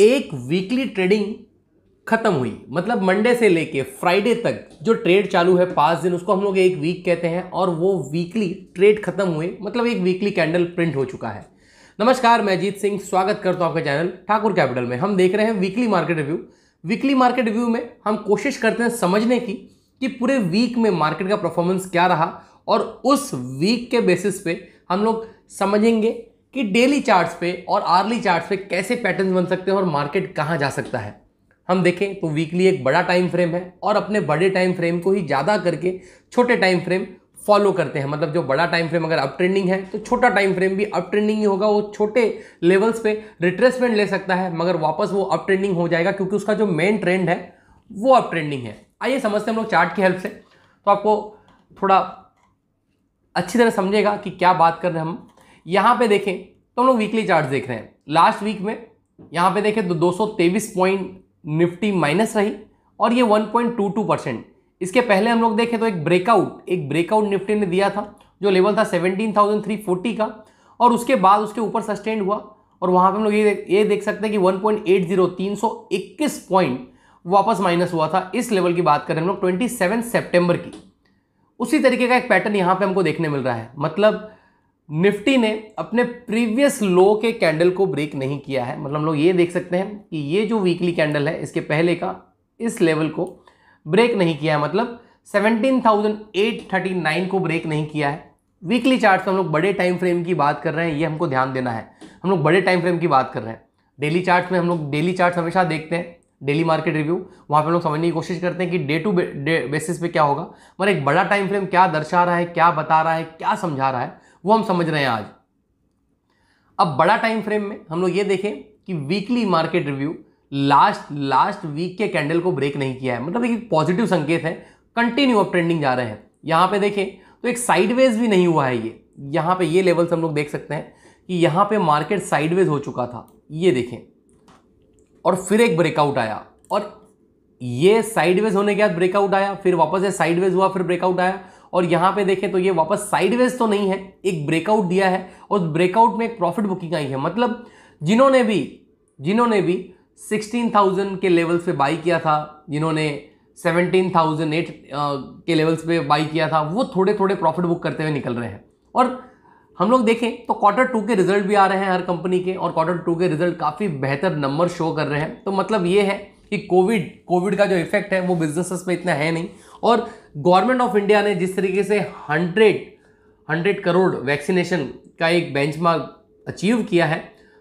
एक weekly trading खत्म हुई मतलब मंडे से लेके फ्राइडे तक जो ट्रेड चालू है पाँच दिन उसको हम लोग एक वीक कहते हैं और वो वीकली ट्रेड खत्म हुए मतलब एक वीकली कैंडल प्रिंट हो चुका है नमस्कार मैं अजीत सिंह स्वागत करता हूँ आपका चैनल ठाकुर कैपिटल में हम देख रहे हैं weekly market review weekly market review में हम कोशिश करते हैं समझने की कि पूरे वीक में मार्केट का परफॉर्मेंस क्या रहा और उस वीक के बेसिस पे हम लोग समझेंगे कि डेली चार्ट्स पे और आर्ली चार्ट्स पे कैसे पैटर्न बन सकते हैं और मार्केट कहाँ जा सकता है हम देखें तो वीकली एक बड़ा टाइम फ्रेम है और अपने बड़े टाइम फ्रेम को ही ज़्यादा करके छोटे टाइम फ्रेम फॉलो करते हैं मतलब जो बड़ा टाइम फ्रेम अगर अप ट्रेंडिंग है तो छोटा टाइम फ्रेम भी अप ट्रेंडिंग ही होगा वो छोटे लेवल्स पे रिट्रेसमेंट ले सकता है मगर वापस वो अप ट्रेंडिंग हो जाएगा क्योंकि उसका जो मेन ट्रेंड है वो अप ट्रेंडिंग है आइए समझते हैं हम लोग चार्ट की हेल्प से तो आपको थोड़ा अच्छी तरह समझेगा कि क्या बात कर रहे हैं हम यहां पे देखें तो हम लोग वीकली चार्ट देख रहे हैं लास्ट वीक में यहां पे देखें तो दो पॉइंट निफ्टी माइनस रही और ये 1.22 परसेंट इसके पहले हम लोग देखें तो एक ब्रेकआउट एक ब्रेकआउट निफ्टी ने दिया था जो लेवल था 17,340 का और उसके बाद उसके ऊपर सस्टेंड हुआ और वहां पर हम लोग ये ये देख सकते हैं कि वन पॉइंट पॉइंट वापस माइनस हुआ था इस लेवल की बात करें हम लोग सेवन सितंबर की उसी तरीके का एक पैटर्न यहां पे हमको देखने मिल रहा है मतलब निफ्टी ने अपने प्रीवियस लो के कैंडल को ब्रेक नहीं किया है मतलब हम लोग ये देख सकते हैं कि ये जो वीकली कैंडल है इसके पहले का इस लेवल को ब्रेक नहीं किया है मतलब 17,839 को ब्रेक नहीं किया है वीकली चार्ट हम लोग बड़े टाइम फ्रेम की बात कर रहे हैं ये हमको ध्यान देना है हम लोग बड़े टाइम फ्रेम की बात कर रहे हैं डेली चार्ट में हम लोग डेली चार्ट हमेशा देखते हैं डेली मार्केट रिव्यू वहाँ पे हम लोग समझने की कोशिश करते हैं कि डे टू डे बेसिस पे क्या होगा मगर एक बड़ा टाइम फ्रेम क्या दर्शा रहा है क्या बता रहा है क्या समझा रहा है वो हम समझ रहे हैं आज अब बड़ा टाइम फ्रेम में हम लोग ये देखें कि weekly market review last last week के कैंडल को ब्रेक नहीं किया है मतलब एक पॉजिटिव संकेत है कंटिन्यू अप ट्रेंडिंग जा रहे हैं यहाँ पे देखें तो एक साइडवेज भी नहीं हुआ है ये यहाँ पे ये लेवल्स हम लोग देख सकते हैं कि यहाँ पे मार्केट साइडवेज हो चुका था ये देखें और फिर एक ब्रेकआउट आया और ये साइडवेज होने के बाद ब्रेकआउट आया फिर वापस ये साइडवेज हुआ फिर ब्रेकआउट आया और यहाँ पे देखें तो ये वापस साइडवेज तो नहीं है एक ब्रेकआउट दिया है और उस ब्रेकआउट में एक प्रॉफिट बुकिंग आई है मतलब जिन्होंने भी जिन्होंने भी 16,000 के लेवल्स पे बाई किया था जिन्होंने एट के लेवल्स पे बाई किया था वो थोड़े थोड़े प्रॉफिट बुक करते हुए निकल रहे हैं और हम लोग देखें तो क्वार्टर टू के रिजल्ट भी आ रहे हैं हर कंपनी के और क्वार्टर टू के रिजल्ट काफ़ी बेहतर नंबर शो कर रहे हैं तो मतलब ये है कि कोविड कोविड का जो इफेक्ट है वो बिजनेसेस पे इतना है नहीं और गवर्नमेंट ऑफ इंडिया ने जिस तरीके से हंड्रेड हंड्रेड करोड़ वैक्सीनेशन का एक बेंचमार्क अचीव किया है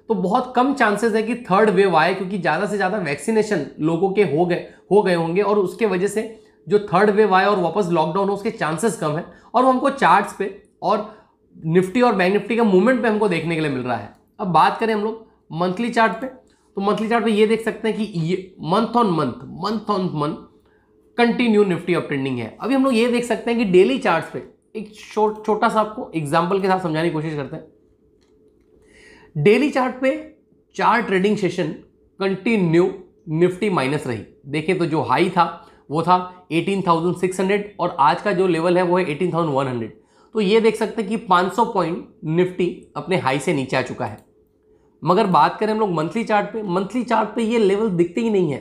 तो बहुत कम चांसेस है कि थर्ड वेव आए क्योंकि ज़्यादा से ज़्यादा वैक्सीनेशन लोगों के हो गए हो गए होंगे और उसके वजह से जो थर्ड वेव आए और वापस लॉकडाउन हो उसके चांसेस कम है और वो हमको चार्ट्स पे और निफ्टी और बैंक निफ्टी का मूवमेंट पे हमको देखने के लिए मिल रहा है अब बात करें हम लोग मंथली चार्ट पे तो मंथली चार्ट पे ये देख सकते हैं कि ये month on month month on month continue Nifty trending है अभी हम लोग ये देख सकते हैं कि डेली चार्ट पे एक छोटा सा आपको एग्जाम्पल के साथ समझाने की कोशिश करते हैं डेली चार्ट पे चार trading session continue Nifty minus रही देखें तो जो हाई था वो था 18,600 और आज का जो लेवल है वो है 18,100 तो ये देख सकते हैं कि 500 पॉइंट निफ्टी अपने हाई से नीचे आ चुका है मगर बात करें हम लोग मंथली चार्ट पे मंथली चार्ट पे ये लेवल दिखते ही नहीं है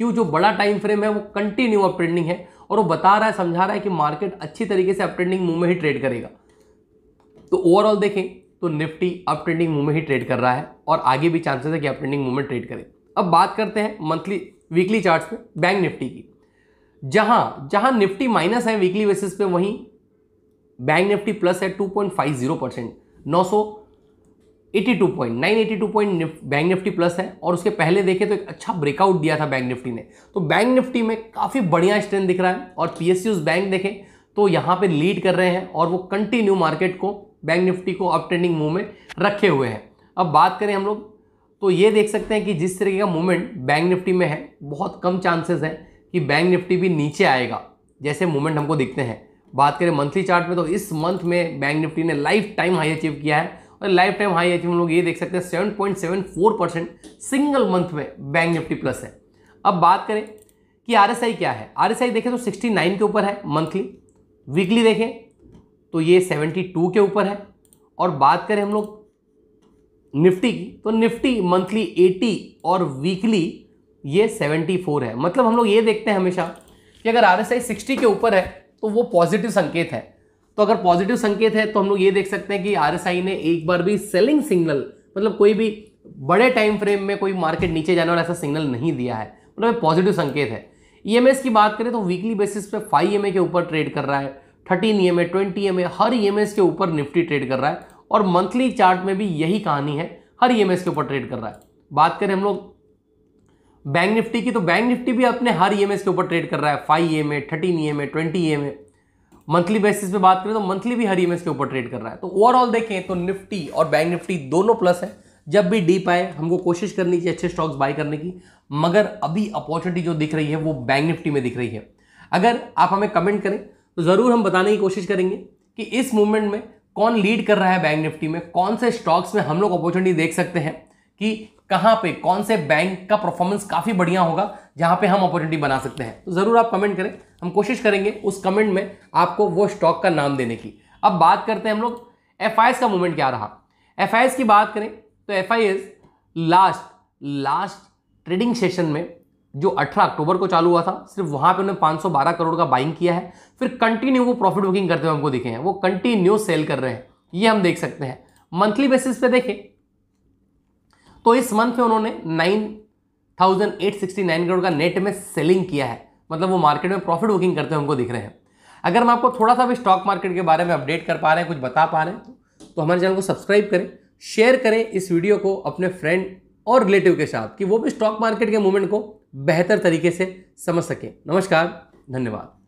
क्यों जो बड़ा टाइम फ्रेम है वो कंटिन्यू अप ट्रेंडिंग है और वो बता रहा है समझा रहा है कि मार्केट अच्छी तरीके से अप ट्रेंडिंग मूव में ही ट्रेड करेगा तो ओवरऑल देखें तो निफ्टी अप ट्रेंडिंग मूव में ही ट्रेड कर रहा है और आगे भी चांसेस है कि अप ट्रेंडिंग मूव में ट्रेड करे अब बात करते हैं मंथली वीकली चार्ट में बैंक निफ्टी की जहां जहां निफ्टी माइनस है वीकली बेसिस पे वहीं बैंक निफ्टी प्लस है two point five zero percent नौ सौ eighty two point nine eighty two point bank Nifty plus है और उसके पहले देखे तो एक अच्छा ब्रेकआउट दिया था बैंक निफ्टी ने तो बैंक निफ्टी में काफ़ी बढ़िया स्ट्रेंथ दिख रहा है और पी बैंक देखें तो यहाँ पे लीड कर रहे हैं और वो कंटिन्यू मार्केट को बैंक निफ्टी को अप ट्रेंडिंग मूव में रखे हुए हैं अब बात करें हम लोग तो ये देख सकते हैं कि जिस तरीके का मूवमेंट बैंक निफ्टी में है बहुत कम चांसेस है कि बैंक निफ्टी भी नीचे आएगा जैसे मूवमेंट हमको दिखते हैं बात करें मंथली चार्ट में तो इस मंथ में बैंक निफ्टी ने लाइफ टाइम हाई अचीव किया है और लाइफ टाइम हाई अचीव हम लोग ये देख सकते हैं seven point seven four percent single month में बैंक निफ्टी प्लस है अब बात करें कि आर क्या है आर देखें तो सिक्सटी नाइन के ऊपर है मंथली वीकली देखें तो ये सेवेंटी टू के ऊपर है और बात करें हम लोग निफ्टी की तो निफ्टी मंथली एटी और वीकली ये सेवेंटी फोर है मतलब हम लोग ये देखते हैं हमेशा कि अगर आर एस आई सिक्सटी के ऊपर है तो वो पॉजिटिव संकेत है तो अगर पॉजिटिव संकेत है तो हम लोग ये देख सकते हैं कि आर ने एक बार भी सेलिंग सिग्नल मतलब कोई भी बड़े टाइम फ्रेम में कोई मार्केट नीचे जाने वाला ऐसा सिग्नल नहीं दिया है मतलब पॉजिटिव संकेत है ई की बात करें तो वीकली बेसिस पे फाइव ई के ऊपर ट्रेड कर रहा है thirteen E M A twenty E हर ई के ऊपर निफ्टी ट्रेड कर रहा है और मंथली चार्ट में भी यही कहानी है हर ई के ऊपर ट्रेड कर रहा है बात करें हम लोग बैंक निफ्टी की तो बैंक निफ्टी भी अपने हर ई के ऊपर ट्रेड कर रहा है five E M A thirteen E M A twenty E M monthly basis पे बात करें तो मंथली भी हरी एमएस e के ऊपर ट्रेड कर रहा है तो ओवरऑल देखें तो निफ्टी और बैंक निफ्टी दोनों प्लस है जब भी डीप आए हमको कोशिश करनी चाहिए अच्छे स्टॉक्स बाय करने की मगर अभी अपॉर्चुनिटी जो दिख रही है वो बैंक निफ्टी में दिख रही है अगर आप हमें कमेंट करें तो ज़रूर हम बताने की कोशिश करेंगे कि इस मूवमेंट में कौन लीड कर रहा है बैंक निफ्टी में कौन से स्टॉक्स में हम लोग अपॉर्चुनिटी देख सकते हैं कि कहाँ पे कौन से बैंक का परफॉर्मेंस काफ़ी बढ़िया होगा जहाँ पे हम अपॉर्चुनिटी बना सकते हैं तो ज़रूर आप कमेंट करें हम कोशिश करेंगे उस कमेंट में आपको वो स्टॉक का नाम देने की अब बात करते हैं हम लोग एफ का मूवमेंट क्या रहा एफ की बात करें तो F last last trading session में जो 18 अक्टूबर को चालू हुआ था सिर्फ वहां पे उन्होंने 512 करोड़ का बाइंग किया है फिर कंटिन्यू वो प्रॉफिट बुकिंग करते हुए हमको दिखे हैं वो कंटिन्यू सेल कर रहे हैं ये हम देख सकते हैं मंथली बेसिस पे देखें तो इस मंथ में उन्होंने 9,869 करोड़ का नेट में सेलिंग किया है मतलब वो मार्केट में प्रॉफिट बुकिंग करते हुए उनको दिख रहे हैं अगर हम आपको थोड़ा सा भी स्टॉक मार्केट के बारे में अपडेट कर पा रहे हैं कुछ बता पा रहे हैं तो हमारे चैनल को सब्सक्राइब करें शेयर करें इस वीडियो को अपने फ्रेंड और रिलेटिव के साथ कि वो भी स्टॉक मार्केट के मूवमेंट को बेहतर तरीके से समझ सकें नमस्कार धन्यवाद